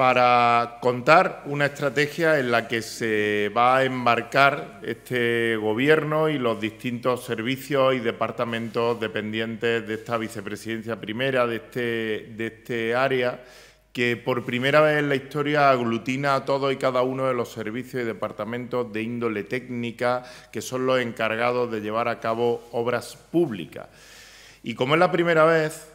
para contar una estrategia en la que se va a embarcar este Gobierno y los distintos servicios y departamentos dependientes de esta vicepresidencia primera, de este, de este área, que por primera vez en la historia aglutina a todos y cada uno de los servicios y departamentos de índole técnica, que son los encargados de llevar a cabo obras públicas. Y como es la primera vez,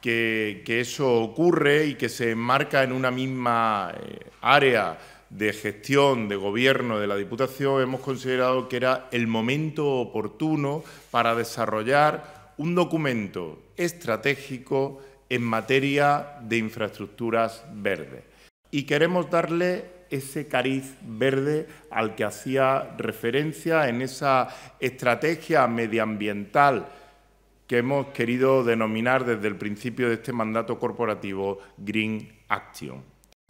que, eso ocurre y que se enmarca en una misma eh, área de gestión de gobierno de la Diputación, hemos considerado que era el momento oportuno para desarrollar un documento estratégico en materia de infraestructuras verdes. Y queremos darle ese cariz verde al que hacía referencia en esa estrategia medioambiental que hemos querido denominar desde el principio de este mandato corporativo Green Action.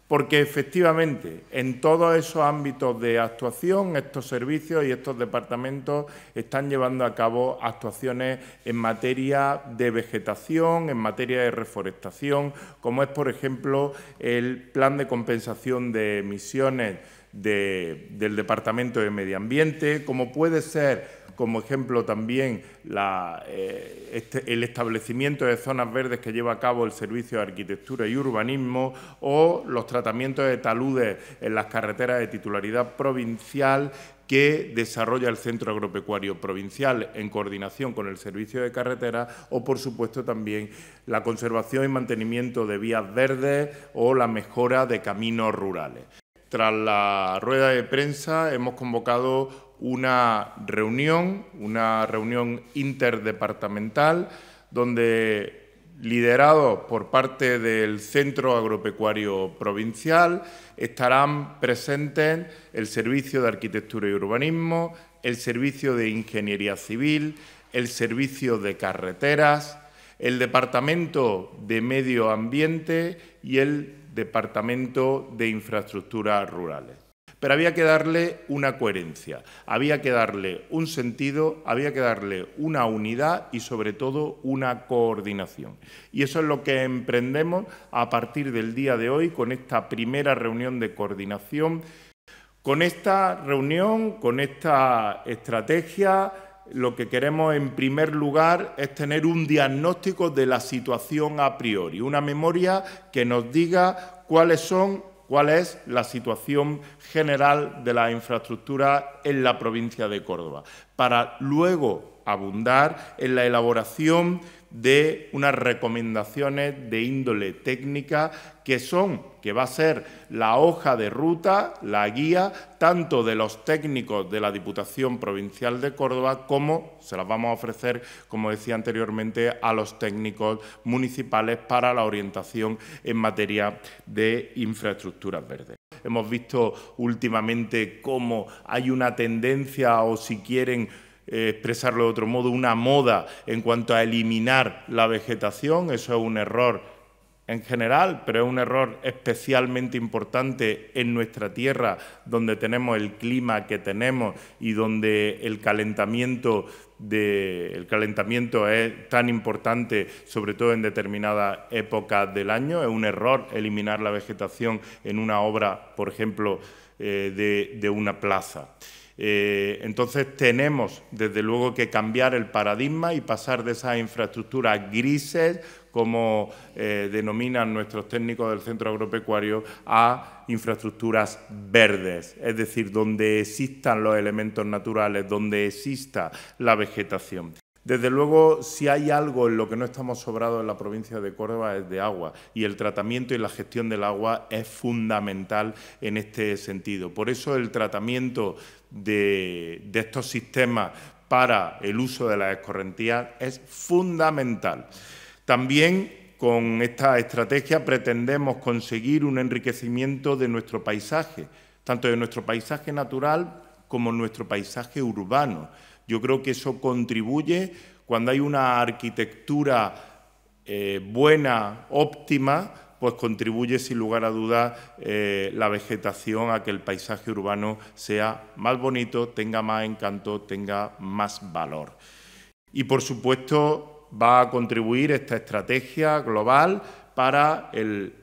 Porque efectivamente, en todos esos ámbitos de actuación, estos servicios y estos departamentos están llevando a cabo actuaciones en materia de vegetación, en materia de reforestación, como es, por ejemplo, el plan de compensación de emisiones del Departamento de Medio Ambiente, como puede ser como ejemplo también eh, este, el establecimiento de zonas verdes que lleva a cabo el Servicio de Arquitectura y Urbanismo o los tratamientos de taludes en las carreteras de titularidad provincial que desarrolla el Centro Agropecuario Provincial en coordinación con el Servicio de Carreteras o, por supuesto, también la conservación y mantenimiento de vías verdes o la mejora de caminos rurales. Tras la rueda de prensa hemos convocado una reunión, una reunión interdepartamental, donde liderado por parte del Centro Agropecuario Provincial, estarán presentes el Servicio de Arquitectura y Urbanismo, el Servicio de Ingeniería Civil, el Servicio de Carreteras, el Departamento de Medio Ambiente y el Departamento de Infraestructuras Rurales. Pero había que darle una coherencia, había que darle un sentido, había que darle una unidad y sobre todo una coordinación. Y eso es lo que emprendemos a partir del día de hoy con esta primera reunión de coordinación. Con esta reunión, con esta estrategia, lo que queremos en primer lugar es tener un diagnóstico de la situación a priori, una memoria que nos diga cuáles son cuál es la situación general de la infraestructura en la provincia de Córdoba, para luego abundar en la elaboración de unas recomendaciones de índole técnica que son, que va a ser la hoja de ruta, la guía, tanto de los técnicos de la Diputación Provincial de Córdoba como se las vamos a ofrecer, como decía anteriormente, a los técnicos municipales para la orientación en materia de infraestructuras verdes. Hemos visto últimamente cómo hay una tendencia o si quieren eh, expresarlo de otro modo, una moda en cuanto a eliminar la vegetación. Eso es un error en general, pero es un error especialmente importante en nuestra tierra, donde tenemos el clima que tenemos y donde el calentamiento, el calentamiento es tan importante, sobre todo en determinadas épocas del año. Es un error eliminar la vegetación en una obra, por ejemplo, eh, de una plaza. Eh, entonces tenemos desde luego que cambiar el paradigma y pasar de esas infraestructuras grises, como eh, denominan nuestros técnicos del Centro Agropecuario, a infraestructuras verdes, es decir, donde existan los elementos naturales, donde exista la vegetación. Desde luego, si hay algo en lo que no estamos sobrados en la provincia de Córdoba es de agua y el tratamiento y la gestión del agua es fundamental en este sentido. Por eso el tratamiento de, estos sistemas para el uso de las escorrentías es fundamental. También con esta estrategia pretendemos conseguir un enriquecimiento de nuestro paisaje, tanto de nuestro paisaje natural como nuestro paisaje urbano. Yo creo que eso contribuye cuando hay una arquitectura eh, buena, óptima, pues contribuye sin lugar a dudas eh, la vegetación a que el paisaje urbano sea más bonito, tenga más encanto, tenga más valor. Y por supuesto va a contribuir esta estrategia global para el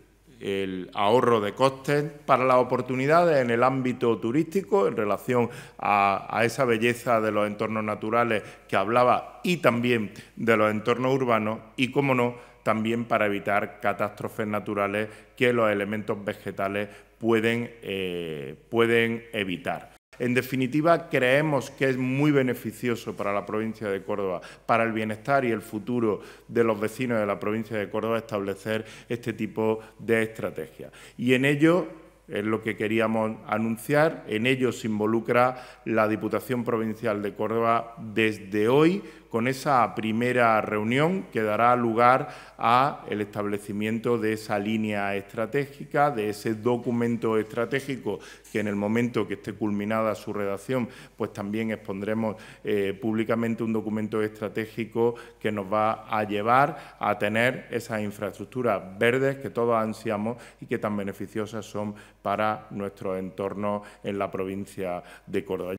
el ahorro de costes para las oportunidades en el ámbito turístico en relación a, esa belleza de los entornos naturales que hablaba y también de los entornos urbanos y, cómo no, también para evitar catástrofes naturales que los elementos vegetales pueden, eh, pueden evitar. En definitiva, creemos que es muy beneficioso para la provincia de Córdoba, para el bienestar y el futuro de los vecinos de la provincia de Córdoba establecer este tipo de estrategia. Y en ello es lo que queríamos anunciar, en ello se involucra la Diputación Provincial de Córdoba desde hoy con esa primera reunión que dará lugar a el establecimiento de esa línea estratégica, de ese documento estratégico que en el momento que esté culminada su redacción, pues también expondremos eh, públicamente un documento estratégico que nos va a llevar a tener esas infraestructuras verdes que todos ansiamos y que tan beneficiosas son para nuestro entorno en la provincia de Córdoba.